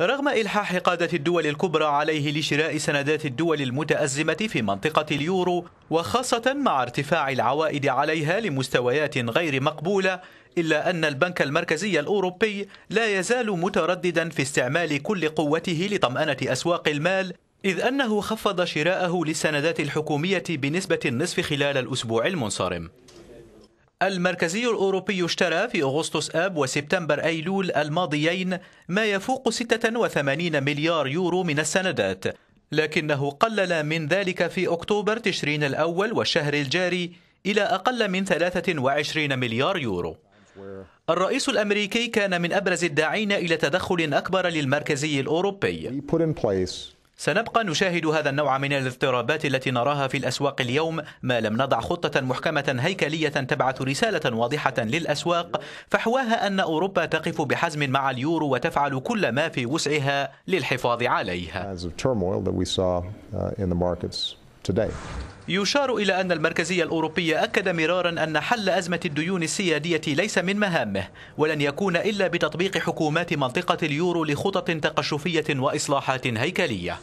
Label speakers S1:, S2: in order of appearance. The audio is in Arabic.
S1: رغم إلحاح قادة الدول الكبرى عليه لشراء سندات الدول المتأزمة في منطقة اليورو وخاصة مع ارتفاع العوائد عليها لمستويات غير مقبولة إلا أن البنك المركزي الأوروبي لا يزال مترددا في استعمال كل قوته لطمأنة أسواق المال إذ أنه خفض شراءه للسندات الحكومية بنسبة النصف خلال الأسبوع المنصرم المركزي الأوروبي اشترى في أغسطس آب وسبتمبر أيلول الماضيين ما يفوق 86 مليار يورو من السندات لكنه قلل من ذلك في أكتوبر تشرين الأول والشهر الجاري إلى أقل من 23 مليار يورو الرئيس الأمريكي كان من أبرز الداعين إلى تدخل أكبر للمركزي الأوروبي سنبقى نشاهد هذا النوع من الاضطرابات التي نراها في الأسواق اليوم ما لم نضع خطة محكمة هيكلية تبعث رسالة واضحة للأسواق فحواها أن أوروبا تقف بحزم مع اليورو وتفعل كل ما في وسعها للحفاظ عليه. today. يشار إلى أن المركزية الأوروبية أكد مرارا أن حل أزمة الديون السيادية ليس من مهامه ولن يكون إلا بتطبيق حكومات منطقة اليورو لخطط تقشفية وإصلاحات هيكلية